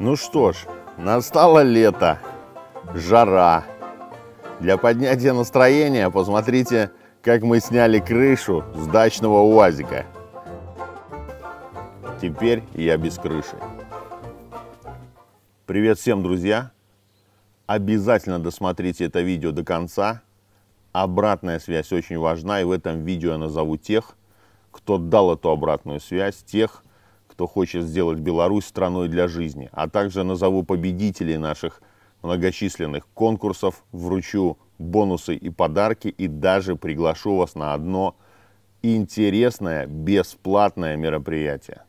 Ну что ж, настало лето, жара. Для поднятия настроения посмотрите, как мы сняли крышу с дачного УАЗика. Теперь я без крыши. Привет всем, друзья! Обязательно досмотрите это видео до конца. Обратная связь очень важна, и в этом видео я назову тех, кто дал эту обратную связь, тех, кто хочет сделать Беларусь страной для жизни, а также назову победителей наших многочисленных конкурсов, вручу бонусы и подарки и даже приглашу вас на одно интересное бесплатное мероприятие.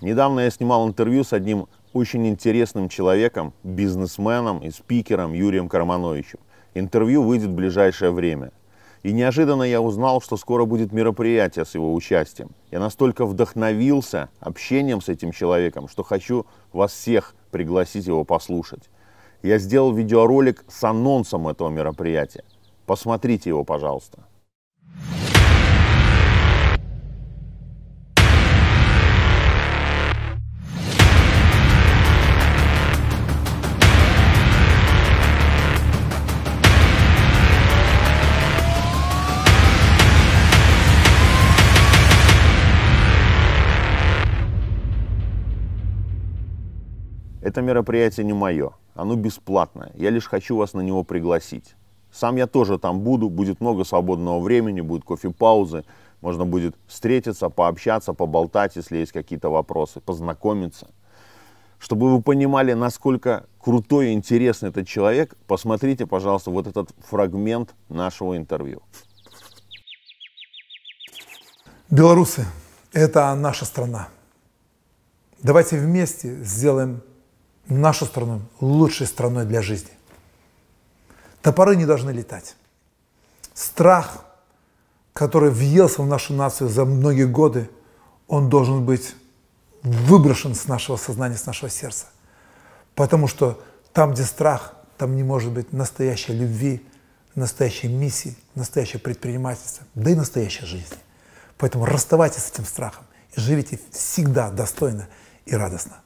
Недавно я снимал интервью с одним очень интересным человеком, бизнесменом и спикером Юрием Кармановичем. Интервью выйдет в ближайшее время. И неожиданно я узнал, что скоро будет мероприятие с его участием. Я настолько вдохновился общением с этим человеком, что хочу вас всех пригласить его послушать. Я сделал видеоролик с анонсом этого мероприятия. Посмотрите его, пожалуйста. это мероприятие не мое, оно бесплатное, я лишь хочу вас на него пригласить. Сам я тоже там буду, будет много свободного времени, будет кофе-паузы, можно будет встретиться, пообщаться, поболтать, если есть какие-то вопросы, познакомиться. Чтобы вы понимали, насколько крутой и интересный этот человек, посмотрите, пожалуйста, вот этот фрагмент нашего интервью. Белорусы – это наша страна. Давайте вместе сделаем нашу страну лучшей страной для жизни. Топоры не должны летать. Страх, который въелся в нашу нацию за многие годы, он должен быть выброшен с нашего сознания, с нашего сердца. Потому что там, где страх, там не может быть настоящей любви, настоящей миссии, настоящего предпринимательства, да и настоящей жизни. Поэтому расставайтесь с этим страхом и живите всегда достойно и радостно.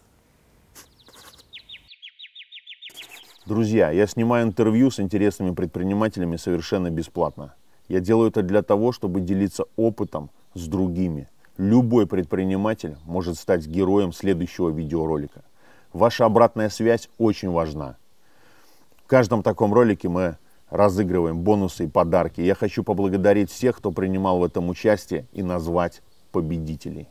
Друзья, я снимаю интервью с интересными предпринимателями совершенно бесплатно. Я делаю это для того, чтобы делиться опытом с другими. Любой предприниматель может стать героем следующего видеоролика. Ваша обратная связь очень важна. В каждом таком ролике мы разыгрываем бонусы и подарки. Я хочу поблагодарить всех, кто принимал в этом участие и назвать победителей.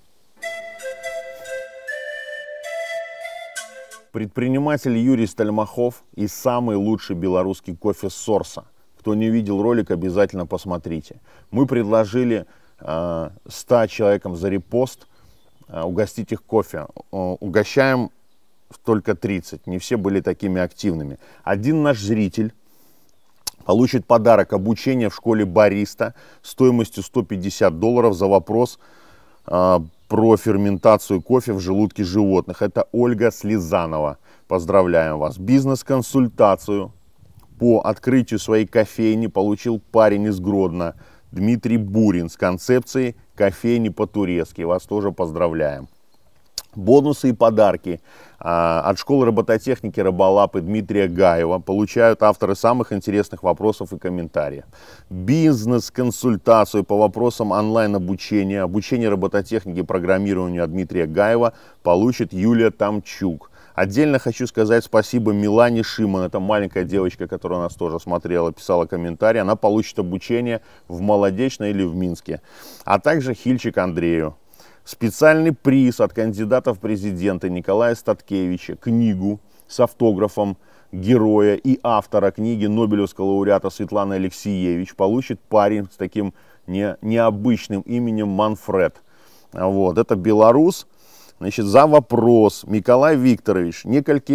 Предприниматель Юрий Стальмахов и самый лучший белорусский кофе Сорса. Кто не видел ролик, обязательно посмотрите. Мы предложили 100 э, человекам за репост э, угостить их кофе. угощаем только 30, не все были такими активными. Один наш зритель получит подарок обучение в школе бариста стоимостью 150 долларов за вопрос э, про ферментацию кофе в желудке животных. Это Ольга Слезанова. Поздравляем вас. Бизнес-консультацию по открытию своей кофейни получил парень из Гродно Дмитрий Бурин с концепцией кофейни по-турецки. Вас тоже поздравляем. Бонусы и подарки а, от школы робототехники Рыболапы Дмитрия Гаева получают авторы самых интересных вопросов и комментариев. Бизнес-консультацию по вопросам онлайн-обучения, обучения робототехники и программированию Дмитрия Гаева получит Юлия Тамчук. Отдельно хочу сказать спасибо Милане Шиман. Это маленькая девочка, которая у нас тоже смотрела, писала комментарии. Она получит обучение в Молодечной или в Минске. А также Хильчик Андрею специальный приз от кандидата в президенты Николая Статкевича, книгу с автографом героя и автора книги Нобелевского лауреата Светланы Алексеевич получит парень с таким не, необычным именем Манфред. Вот, это белорус. Значит, за вопрос, Николай Викторович, несколько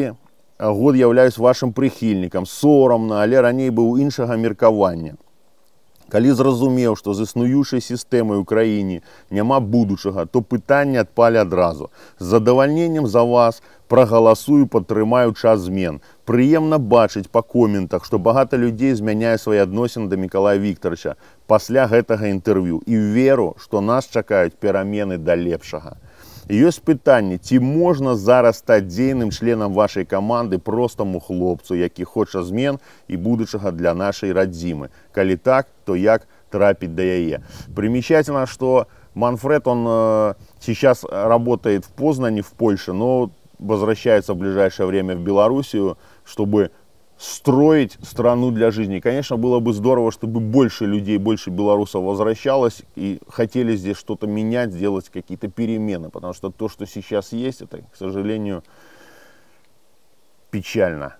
э, год являюсь вашим прихильником, соромно, але ранее был іншого меркования. калі зразумеў што з існуюшай сістэмай у краіне няма будучага то пытанне адпалі адразу з задавальненнем за вас прагаласую падтрымаю час змен прыемна бачыць па коментах што багата людзей змяняе свае адносіны да міколая викторча пасля гэтага інтэрв'ю і веру што нас чакаюць перамены да лепшага Ее испытание. пытанне, можно можна зараз стаць дзейным членам вашай каманды простаму хлопцу, які хоча змен и будучага для нашай радзімы. Коли так, то як трапить да яе. Примечательно, что Манфред, он э, сейчас работает в Познане, в Польше, но возвращается в ближайшее время в Белоруссию, чтобы строить страну для жизни. Конечно, было бы здорово, чтобы больше людей, больше белорусов возвращалось и хотели здесь что-то менять, сделать какие-то перемены, потому что то, что сейчас есть, это, к сожалению, печально.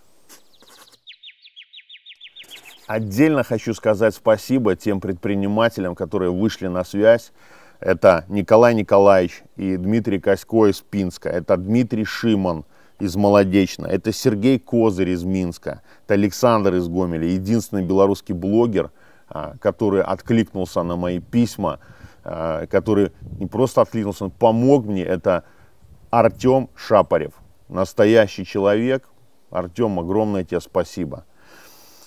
Отдельно хочу сказать спасибо тем предпринимателям, которые вышли на связь. Это Николай Николаевич и Дмитрий Косько из Пинска, это Дмитрий Шиман – из Молодечно, это Сергей Козырь из Минска, это Александр из Гомеля, единственный белорусский блогер, а, который откликнулся на мои письма, а, который не просто откликнулся, он помог мне, это Артем Шапарев, настоящий человек. Артем, огромное тебе спасибо.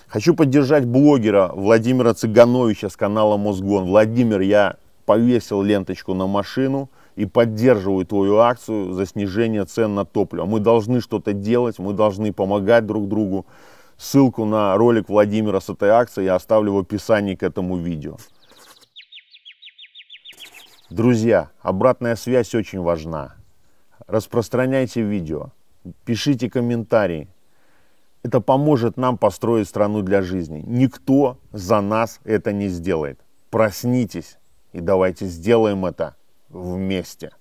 Хочу поддержать блогера Владимира Цыгановича с канала Мозгон. Владимир, я повесил ленточку на машину – и поддерживают твою акцию за снижение цен на топливо. Мы должны что-то делать, мы должны помогать друг другу. Ссылку на ролик Владимира с этой акцией я оставлю в описании к этому видео. Друзья, обратная связь очень важна. Распространяйте видео, пишите комментарии. Это поможет нам построить страну для жизни. Никто за нас это не сделает. Проснитесь и давайте сделаем это вместе –